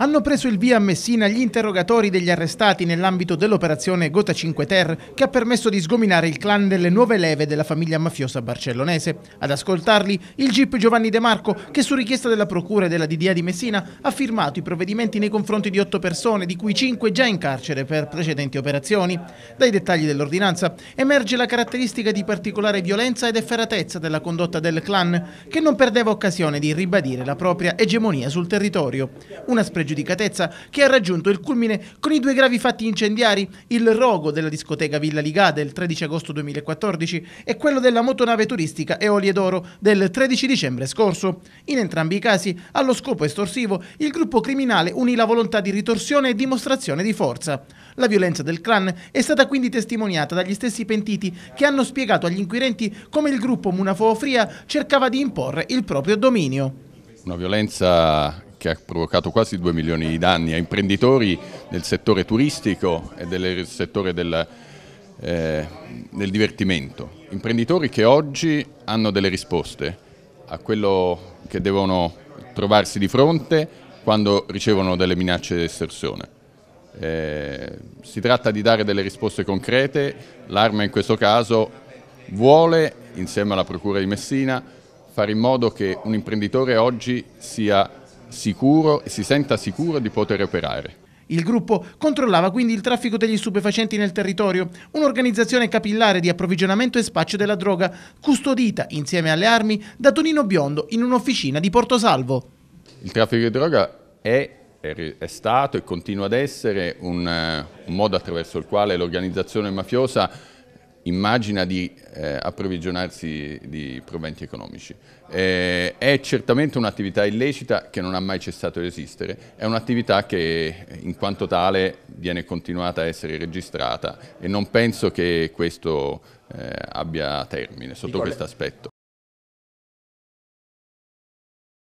Hanno preso il via a Messina gli interrogatori degli arrestati nell'ambito dell'operazione Gota 5 Ter che ha permesso di sgominare il clan delle nuove leve della famiglia mafiosa barcellonese. Ad ascoltarli il GIP Giovanni De Marco che su richiesta della Procura e della DDA di Messina ha firmato i provvedimenti nei confronti di otto persone di cui cinque già in carcere per precedenti operazioni. Dai dettagli dell'ordinanza emerge la caratteristica di particolare violenza ed efferatezza della condotta del clan che non perdeva occasione di ribadire la propria egemonia sul territorio. Una spregiudicatezza che ha raggiunto il culmine con i due gravi fatti incendiari, il rogo della discoteca Villa Ligade del 13 agosto 2014 e quello della motonave turistica Eolie d'Oro del 13 dicembre scorso. In entrambi i casi, allo scopo estorsivo, il gruppo criminale unì la volontà di ritorsione e dimostrazione di forza. La violenza del clan è stata quindi testimoniata dagli stessi pentiti che hanno spiegato agli inquirenti come il gruppo Munafo Fria cercava di imporre il proprio dominio. Una violenza che ha provocato quasi 2 milioni di danni a imprenditori del settore turistico e del settore del, eh, del divertimento. Imprenditori che oggi hanno delle risposte a quello che devono trovarsi di fronte quando ricevono delle minacce di estorsione. Eh, si tratta di dare delle risposte concrete, l'arma in questo caso vuole, insieme alla Procura di Messina, fare in modo che un imprenditore oggi sia sicuro, e si senta sicuro di poter operare. Il gruppo controllava quindi il traffico degli stupefacenti nel territorio, un'organizzazione capillare di approvvigionamento e spaccio della droga, custodita insieme alle armi da Tonino Biondo in un'officina di Porto Salvo. Il traffico di droga è, è stato e continua ad essere un, eh, un modo attraverso il quale l'organizzazione mafiosa immagina di eh, approvvigionarsi di proventi economici. Eh, è certamente un'attività illecita che non ha mai cessato di esistere, è un'attività che in quanto tale viene continuata a essere registrata e non penso che questo eh, abbia termine sotto questo aspetto.